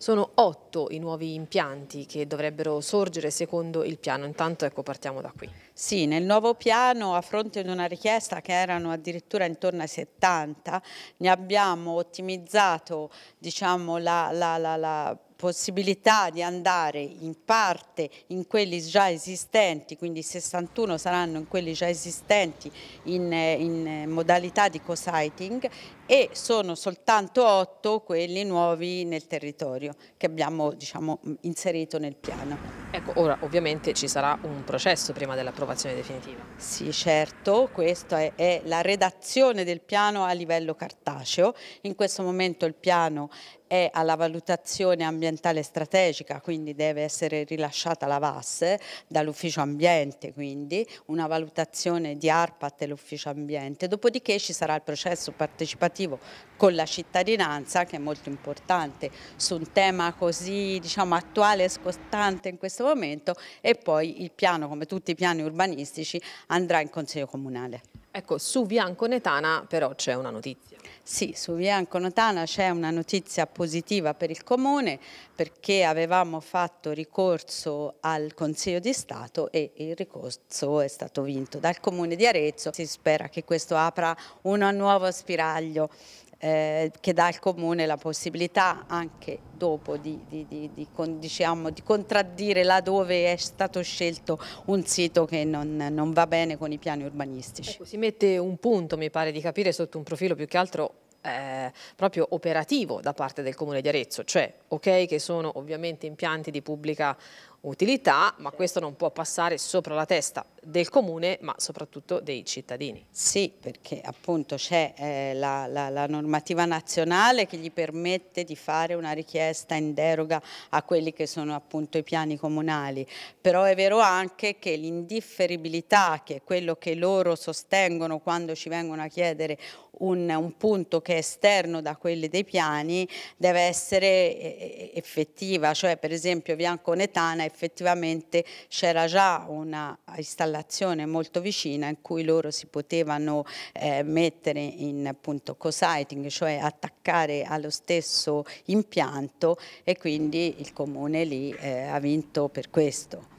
Sono otto i nuovi impianti che dovrebbero sorgere secondo il piano. Intanto ecco, partiamo da qui. Sì, nel nuovo piano a fronte di una richiesta che erano addirittura intorno ai 70, ne abbiamo ottimizzato diciamo, la, la, la, la possibilità di andare in parte in quelli già esistenti, quindi 61 saranno in quelli già esistenti in, in modalità di co-siting e sono soltanto 8 quelli nuovi nel territorio che abbiamo diciamo, inserito nel piano. Ecco, ora ovviamente ci sarà un processo prima dell'approvazione definitiva. Sì, certo, questa è, è, la redazione del piano a livello cartaceo. In questo momento il piano è alla valutazione ambientale strategica, quindi deve essere rilasciata la VAS dall'ufficio ambiente, quindi una valutazione di ARPAT e l'ufficio ambiente. Dopodiché ci sarà il processo partecipativo con la cittadinanza, che è molto importante su un tema così diciamo, attuale e scottante in questo momento momento e poi il piano, come tutti i piani urbanistici, andrà in Consiglio Comunale. Ecco, su Via Anconetana però c'è una notizia. Sì, su Via Anconetana c'è una notizia positiva per il Comune perché avevamo fatto ricorso al Consiglio di Stato e il ricorso è stato vinto dal Comune di Arezzo. Si spera che questo apra un nuovo spiraglio eh, che dà al Comune la possibilità anche dopo di, di, di, diciamo, di, contraddire laddove è stato scelto un sito che non, non va bene con i piani urbanistici. Ecco, si mette un punto, mi pare di capire, sotto un profilo più che altro eh, proprio operativo da parte del Comune di Arezzo, cioè ok che sono ovviamente impianti di pubblica utilità, ma questo non può passare sopra la testa del comune, ma soprattutto dei cittadini. Sì, perché appunto c'è eh, la, la, la, normativa nazionale che gli permette di fare una richiesta in deroga a quelli che sono appunto i piani comunali, però è vero anche che l'indifferibilità, che è quello che loro sostengono quando ci vengono a chiedere un, un punto che è esterno da quelli dei piani, deve essere eh, eh effettiva, cioè per esempio Bianconetana è effettivamente c'era già una installazione molto vicina in cui loro si potevano eh, mettere in appunto co-siting, cioè attaccare allo stesso impianto e quindi il comune lì eh, ha vinto per questo.